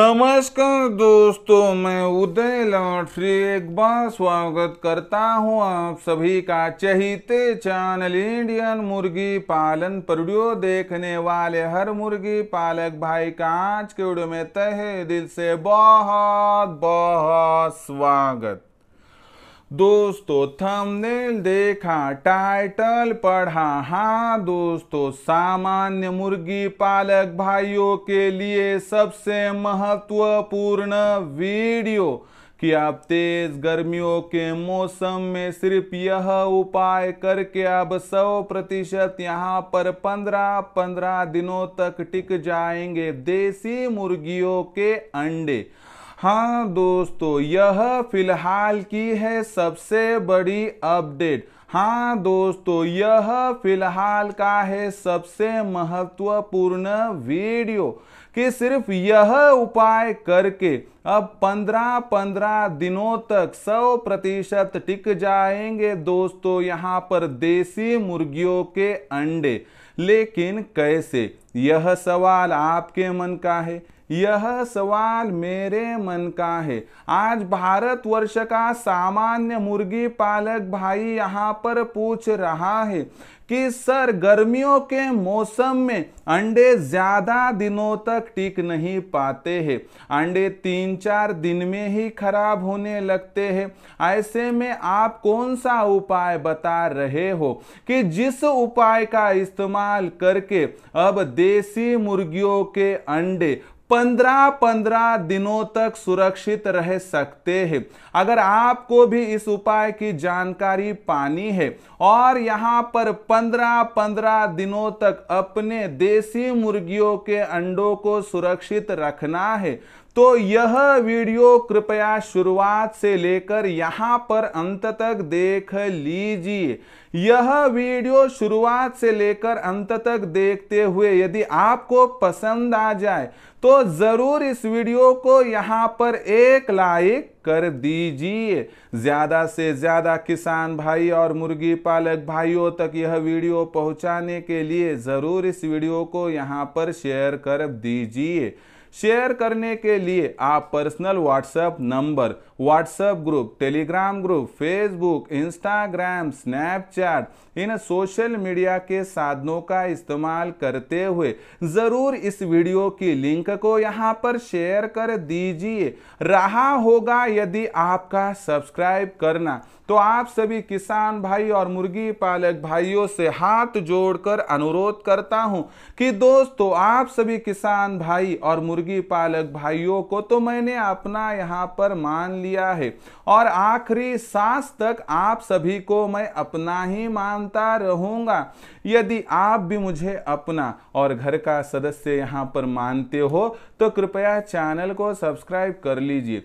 नमस्कार दोस्तों मैं उदय लॉटरी एक बार स्वागत करता हूं आप सभी का चहिते चैनल इंडियन मुर्गी पालन पर वीडियो देखने वाले हर मुर्गी पालक भाई का आज के वीडियो में तहे दिल से बहुत बहुत स्वागत दोस्तों थंबनेल देखा टाइटल पढ़ा हाँ दोस्तों सामान्य मुर्गी पालक भाइयों के लिए सबसे महत्वपूर्ण वीडियो कि आप तेज गर्मियों के मौसम में सिर्फ यह उपाय करके अब सौ प्रतिशत यहाँ पर पंद्रह पंद्रह दिनों तक टिक जाएंगे देसी मुर्गियों के अंडे हाँ दोस्तों यह फिलहाल की है सबसे बड़ी अपडेट हाँ दोस्तों यह फिलहाल का है सबसे महत्वपूर्ण वीडियो कि सिर्फ यह उपाय करके अब 15-15 दिनों तक 100 प्रतिशत टिक जाएंगे दोस्तों यहाँ पर देसी मुर्गियों के अंडे लेकिन कैसे यह सवाल आपके मन का है यह सवाल मेरे मन का है आज भारत वर्ष का सामान्य मुर्गी पालक भाई यहाँ पर पूछ रहा है कि सर गर्मियों के मौसम में अंडे ज़्यादा दिनों तक टिक नहीं पाते हैं अंडे तीन चार दिन में ही खराब होने लगते हैं ऐसे में आप कौन सा उपाय बता रहे हो कि जिस उपाय का इस्तेमाल करके अब देसी मुर्गियों के अंडे पंद्रह पंद्रह दिनों तक सुरक्षित रह सकते हैं अगर आपको भी इस उपाय की जानकारी पानी है और यहाँ पर पंद्रह पंद्रह दिनों तक अपने देसी मुर्गियों के अंडों को सुरक्षित रखना है तो यह वीडियो कृपया शुरुआत से लेकर यहां पर अंत तक देख लीजिए यह वीडियो शुरुआत से लेकर अंत तक देखते हुए यदि आपको पसंद आ जाए तो जरूर इस वीडियो को यहां पर एक लाइक कर दीजिए ज्यादा से ज्यादा किसान भाई और मुर्गी पालक भाइयों तक यह वीडियो पहुंचाने के लिए जरूर इस वीडियो को यहां पर शेयर कर दीजिए शेयर करने के लिए आप personal WhatsApp number WhatsApp group Telegram group Facebook Instagram Snapchat इन सोशल मीडिया के साधनों का इस्तेमाल करते हुए ज़रूर इस वीडियो की लिंक को यहाँ पर शेयर कर दीजिए रहा होगा यदि आपका सब्सक्राइब करना तो आप सभी किसान भाई और मुर्गी पालक भाइयों से हाथ जोड़कर अनुरोध करता हूं कि दोस्तों आप सभी किसान भाई और मुर्गी पालक भाइयों को तो मैंने अपना यहां पर मान लिया दिया है और आखिरी सांस तक आप सभी को मैं अपना ही मानता रहूंगा यदि आप भी मुझे अपना और घर का सदस्य यहाँ पर मानते हो तो कृपया चैनल को सब्सक्राइब कर लीजिए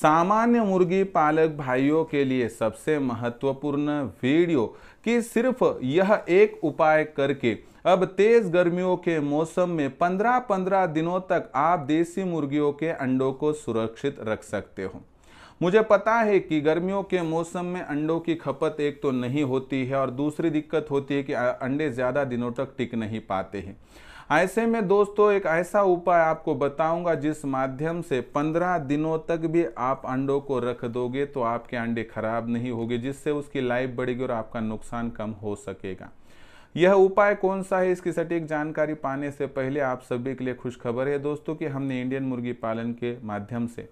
सामान्य मुर्गी पालक भाइयों के लिए सबसे महत्वपूर्ण वीडियो कि सिर्फ यह एक उपाय करके अब तेज गर्मियों के मौसम में 15-15 दिनों तक आप देसी मुर्गियों के अंडों को सुरक्षित रख सकते हो मुझे पता है कि गर्मियों के मौसम में अंडों की खपत एक तो नहीं होती है और दूसरी दिक्कत होती है कि अंडे ज़्यादा दिनों तक टिक नहीं पाते हैं ऐसे में दोस्तों एक ऐसा उपाय आपको बताऊंगा जिस माध्यम से पंद्रह दिनों तक भी आप अंडों को रख दोगे तो आपके अंडे खराब नहीं होगे जिससे उसकी लाइफ बढ़ेगी और आपका नुकसान कम हो सकेगा यह उपाय कौन सा है इसकी सटीक जानकारी पाने से पहले आप सभी के लिए खुशखबर है दोस्तों कि हमने इंडियन मुर्गी पालन के माध्यम से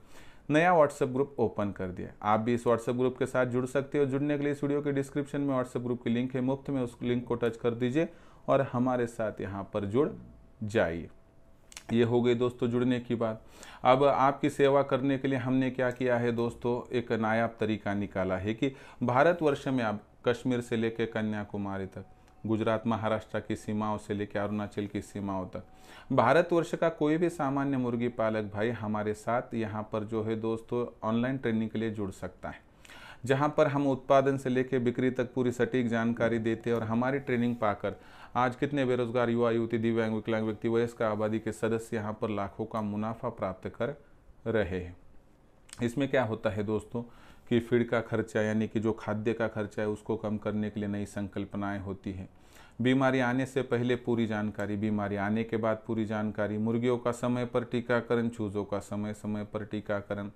नया व्हाट्सएप ग्रुप ओपन कर दिया आप भी इस व्हाट्सएप ग्रुप के साथ जुड़ सकते हो जुड़ने के लिए इस वीडियो के डिस्क्रिप्शन में व्हाट्सएप ग्रुप की लिंक है मुफ्त में उस लिंक को टच कर दीजिए और हमारे साथ यहाँ पर जुड़ जाइए ये हो गई दोस्तों जुड़ने की बात अब आपकी सेवा करने के लिए हमने क्या किया है दोस्तों एक नायाब तरीका निकाला है कि भारतवर्ष में आप कश्मीर से लेकर कन्याकुमारी तक गुजरात महाराष्ट्र की सीमाओं से लेकर अरुणाचल की सीमाओं तक भारतवर्ष का कोई भी सामान्य मुर्गी पालक भाई हमारे साथ यहाँ पर जो है दोस्तों ऑनलाइन ट्रेनिंग के लिए जुड़ सकता है जहाँ पर हम उत्पादन से लेकर बिक्री तक पूरी सटीक जानकारी देते और हमारी ट्रेनिंग पाकर आज कितने बेरोजगार युवा युवती दिव्यांग विकलांग व्यक्ति वयस्क आबादी के सदस्य यहाँ पर लाखों का मुनाफा प्राप्त कर रहे हैं इसमें क्या होता है दोस्तों कि फीड का खर्चा यानी कि जो खाद्य का खर्चा है उसको कम करने के लिए नई संकल्पनाएं होती हैं बीमारी आने से पहले पूरी जानकारी बीमारी आने के बाद पूरी जानकारी मुर्गियों का समय पर टीकाकरण चूज़ों का समय समय पर टीकाकरण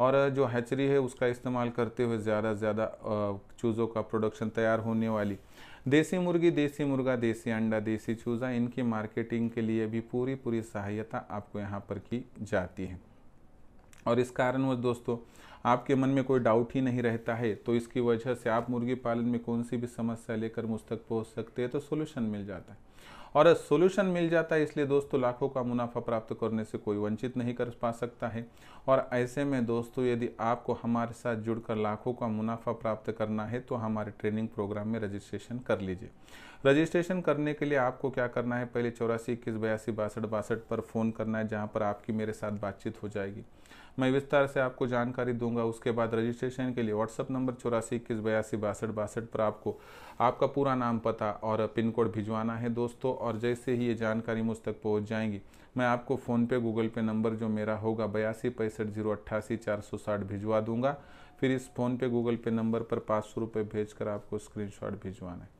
और जो हैचरी है उसका इस्तेमाल करते हुए ज़्यादा से ज़्यादा चूज़ों का प्रोडक्शन तैयार होने वाली देसी मुर्गी देसी मुर्गा देसी अंडा देसी चूज़ा इनकी मार्केटिंग के लिए भी पूरी पूरी सहायता आपको यहाँ पर की जाती है और इस कारण वह दोस्तों आपके मन में कोई डाउट ही नहीं रहता है तो इसकी वजह से आप मुर्गी पालन में कौन सी भी समस्या लेकर मुझ तक पहुँच सकते हैं तो सोल्यूशन मिल जाता है और सोल्यूशन मिल जाता है इसलिए दोस्तों लाखों का मुनाफा प्राप्त करने से कोई वंचित नहीं कर पा सकता है और ऐसे में दोस्तों यदि आपको हमारे साथ जुड़कर लाखों का मुनाफा प्राप्त करना है तो हमारे ट्रेनिंग प्रोग्राम में रजिस्ट्रेशन कर लीजिए रजिस्ट्रेशन करने के लिए आपको क्या करना है पहले चौरासी इक्कीस बयासी बासठ बासठ पर फ़ोन करना है जहाँ पर आपकी मेरे साथ बातचीत हो जाएगी मैं विस्तार से आपको जानकारी दूंगा उसके बाद रजिस्ट्रेशन के लिए व्हाट्सअप नंबर चौरासी इक्कीस बयासी बासठ बासठ पर आपको आपका पूरा नाम पता और पिन कोड भिजवाना है दोस्तों और जैसे ही ये जानकारी मुझ तक पहुँच जाएंगी मैं आपको फ़ोनपे गूगल पे नंबर जो मेरा होगा बयासी पैंसठ जीरो अट्ठासी चार सौ साठ भिजवा दूंगा फिर इस फ़ोनपे गूगल पे नंबर पर पाँच सौ रुपये भेज कर आपको शॉट भिजवाना है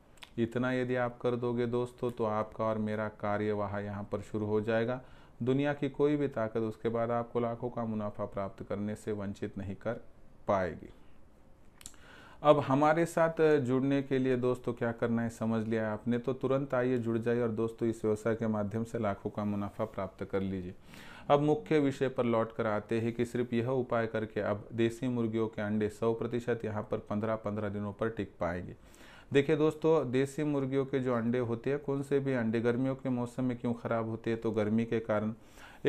इतना यदि आप कर दोगे दोस्तों तो आपका और मेरा कार्य वहाँ यहाँ पर शुरू हो जाएगा दुनिया की कोई भी ताकत उसके बाद आपको लाखों का मुनाफा प्राप्त करने से वंचित नहीं कर पाएगी अब हमारे साथ जुड़ने के लिए दोस्तों क्या करना है समझ लिया आपने तो तुरंत आइए जुड़ जाइए और दोस्तों इस व्यवसाय के माध्यम से लाखों का मुनाफा प्राप्त कर लीजिए अब मुख्य विषय पर लौट कर आते हैं कि सिर्फ यह उपाय करके अब देसी मुर्गियों के अंडे सौ प्रतिशत यहाँ पर पंद्रह पंद्रह दिनों पर टिक पाएंगे देखिए दोस्तों देसी मुर्गियों के जो अंडे होते हैं कौन से भी अंडे गर्मियों के मौसम में क्यों ख़राब होते हैं तो गर्मी के कारण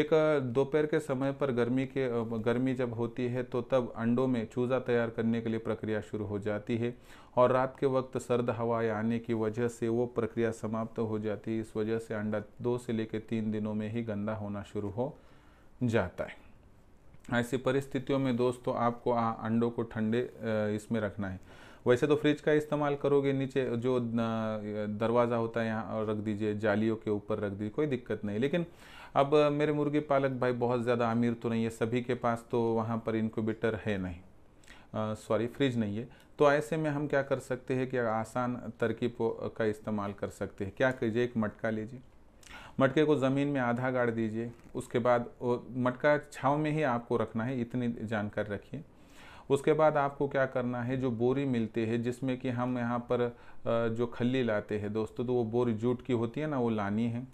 एक दोपहर के समय पर गर्मी के गर्मी जब होती है तो तब अंडों में चूज़ा तैयार करने के लिए प्रक्रिया शुरू हो जाती है और रात के वक्त सर्द हवाएं आने की वजह से वो प्रक्रिया समाप्त तो हो जाती है इस वजह से अंडा दो से लेकर तीन दिनों में ही गंदा होना शुरू हो जाता है ऐसी परिस्थितियों में दोस्तों आपको अंडों को ठंडे इसमें रखना है वैसे तो फ्रिज का इस्तेमाल करोगे नीचे जो दरवाज़ा होता है यहाँ रख दीजिए जालियों के ऊपर रख दीजिए कोई दिक्कत नहीं लेकिन अब मेरे मुर्गी पालक भाई बहुत ज़्यादा अमीर तो नहीं है सभी के पास तो वहाँ पर इनक्यूबेटर है नहीं सॉरी फ्रिज नहीं है तो ऐसे में हम क्या कर सकते हैं कि आसान तरकीब का इस्तेमाल कर सकते हैं क्या कीजिए एक मटका लीजिए मटके को ज़मीन में आधा गाड़ दीजिए उसके बाद मटका छाँव में ही आपको रखना है इतनी जानकारी रखिए उसके बाद आपको क्या करना है जो बोरी मिलती है जिसमें कि हम यहाँ पर जो खली लाते हैं दोस्तों तो वो बोरी जूट की होती है ना वो लानी है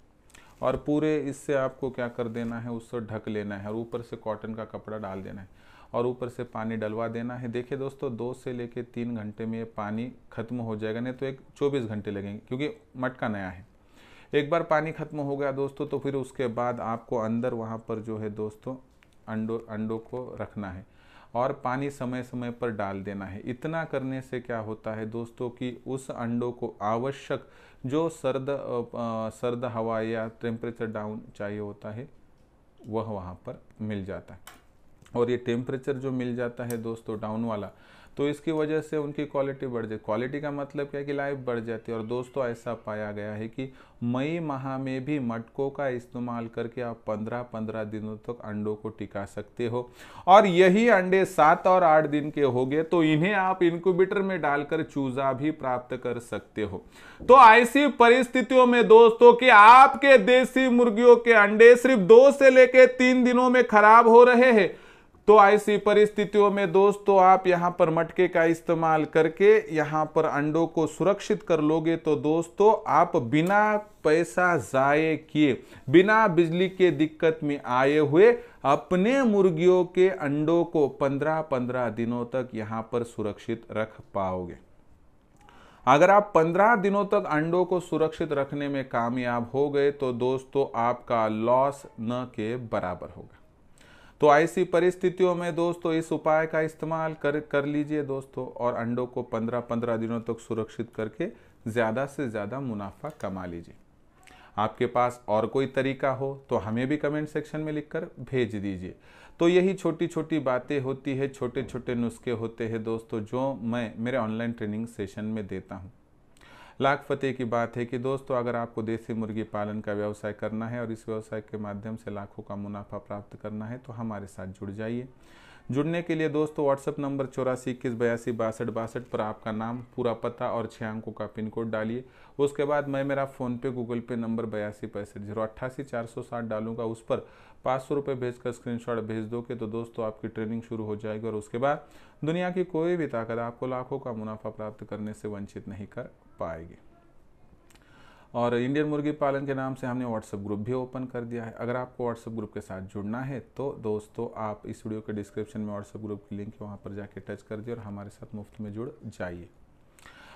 और पूरे इससे आपको क्या कर देना है उससे ढक लेना है और ऊपर से कॉटन का कपड़ा डाल देना है और ऊपर से पानी डलवा देना है देखिए दोस्तों दो से कर तीन घंटे में ये पानी ख़त्म हो जाएगा नहीं तो एक चौबीस घंटे लगेंगे क्योंकि मटका नया है एक बार पानी ख़त्म हो गया दोस्तों तो फिर उसके बाद आपको अंदर वहाँ पर जो है दोस्तों अंडों अंडों को रखना है और पानी समय समय पर डाल देना है इतना करने से क्या होता है दोस्तों कि उस अंडों को आवश्यक जो सर्द आ, सर्द हवा या टेम्परेचर डाउन चाहिए होता है वह वहाँ पर मिल जाता है और ये टेम्परेचर जो मिल जाता है दोस्तों डाउन वाला तो इसकी वजह से उनकी क्वालिटी बढ़ जाती क्वालिटी का मतलब क्या है कि लाइफ बढ़ जाती है और दोस्तों ऐसा पाया गया है कि मई माह में भी मटकों का इस्तेमाल करके आप पंद्रह पंद्रह दिनों तक तो अंडों को टिका सकते हो और यही अंडे सात और आठ दिन के हो गए तो इन्हें आप इनक्यूबेटर में डालकर चूजा भी प्राप्त कर सकते हो तो ऐसी परिस्थितियों में दोस्तों कि आपके देसी मुर्गियों के अंडे सिर्फ दो से लेकर तीन दिनों में खराब हो रहे हैं तो ऐसी परिस्थितियों में दोस्तों आप यहां पर मटके का इस्तेमाल करके यहां पर अंडों को सुरक्षित कर लोगे तो दोस्तों आप बिना पैसा जाए किए बिना बिजली के दिक्कत में आए हुए अपने मुर्गियों के अंडों को 15-15 दिनों तक यहां पर सुरक्षित रख पाओगे अगर आप 15 दिनों तक अंडों को सुरक्षित रखने में कामयाब हो गए तो दोस्तों आपका लॉस न के बराबर होगा तो ऐसी परिस्थितियों में दोस्तों इस उपाय का इस्तेमाल कर कर लीजिए दोस्तों और अंडों को 15-15 दिनों तक सुरक्षित करके ज़्यादा से ज़्यादा मुनाफा कमा लीजिए आपके पास और कोई तरीका हो तो हमें भी कमेंट सेक्शन में लिखकर भेज दीजिए तो यही छोटी छोटी बातें होती है छोटे छोटे नुस्खे होते हैं दोस्तों जो मैं मेरे ऑनलाइन ट्रेनिंग सेशन में देता हूँ लाख फतेह की बात है कि दोस्तों अगर आपको देसी मुर्गी पालन का व्यवसाय करना है और इस व्यवसाय के माध्यम से लाखों का मुनाफा प्राप्त करना है तो हमारे साथ जुड़ जाइए जुड़ने के लिए दोस्तों व्हाट्सअप नंबर चौरासी इक्कीस बयासी बासठ बासठ पर आपका नाम पूरा पता और छः अंकों का पिन कोड डालिए उसके बाद मैं मेरा फ़ोनपे गूगल पे नंबर बयासी पैंसठ जीरो अट्ठासी चार सौ साठ डालूंगा उस पर पाँच सौ रुपये भेज कर शॉट भेज दोगे तो दोस्तों आपकी ट्रेनिंग शुरू हो जाएगी और उसके बाद दुनिया की कोई भी ताकत आपको लाखों का मुनाफा प्राप्त करने से वंचित नहीं कर पाएगी और इंडियन मुर्गी पालन के नाम से हमने व्हाट्सएप ग्रुप भी ओपन कर दिया है अगर आपको व्हाट्सअप ग्रुप के साथ जुड़ना है तो दोस्तों आप इस वीडियो के डिस्क्रिप्शन में व्हाट्सएप ग्रुप की लिंक है वहाँ पर जाके टच कर दिए और हमारे साथ मुफ्त में जुड़ जाइए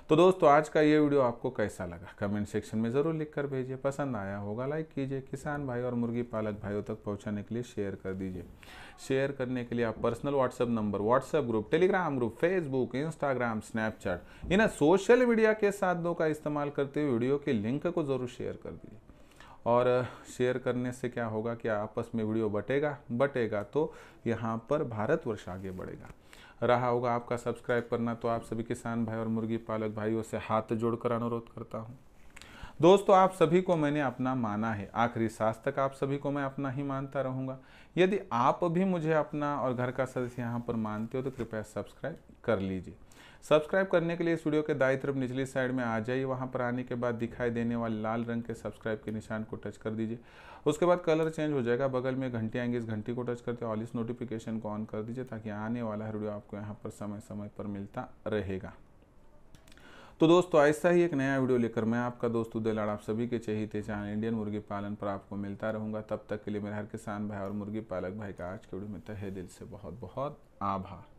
तो दोस्तों आज का ये वीडियो आपको कैसा लगा कमेंट सेक्शन में ज़रूर लिख कर भेजिए पसंद आया होगा लाइक कीजिए किसान भाई और मुर्गी पालक भाइयों तक पहुँचाने के लिए शेयर कर दीजिए शेयर करने के लिए आप personal WhatsApp number WhatsApp group Telegram group Facebook Instagram Snapchat इन सोशल मीडिया के साधनों का इस्तेमाल करते हुए वीडियो के लिंक को ज़रूर शेयर कर दीजिए और शेयर करने से क्या होगा कि आपस में वीडियो बटेगा बटेगा तो यहाँ पर भारतवर्ष आगे बढ़ेगा रहा होगा आपका सब्सक्राइब करना तो आप सभी किसान भाई और मुर्गी पालक भाइयों से हाथ जोड़कर अनुरोध करता हूँ दोस्तों आप सभी को मैंने अपना माना है आखिरी सांस तक आप सभी को मैं अपना ही मानता रहूँगा यदि आप भी मुझे अपना और घर का सदस्य यहाँ पर मानते हो तो कृपया सब्सक्राइब कर लीजिए सब्सक्राइब करने के लिए स्टूडियो के दाई तरफ निचली साइड में आ जाइए वहाँ पर आने के बाद दिखाई देने वाले लाल रंग के सब्सक्राइब के निशान को टच कर दीजिए उसके बाद कलर चेंज हो जाएगा बगल में घंटी आएंगी इस घंटी को टच करते ऑल इस नोटिफिकेशन को ऑन कर दीजिए ताकि आने वाला हर वीडियो आपको यहाँ पर समय समय पर मिलता रहेगा तो दोस्तों ऐसा ही एक नया वीडियो लेकर मैं आपका दोस्त उदय लाड़ आप सभी के चहिते चैनल इंडियन मुर्गी पालन पर आपको मिलता रहूंगा तब तक के लिए मेरे हर किसान भाई और मुर्गी पालक भाई का आज के वीडियो में तहे दिल से बहुत बहुत आभार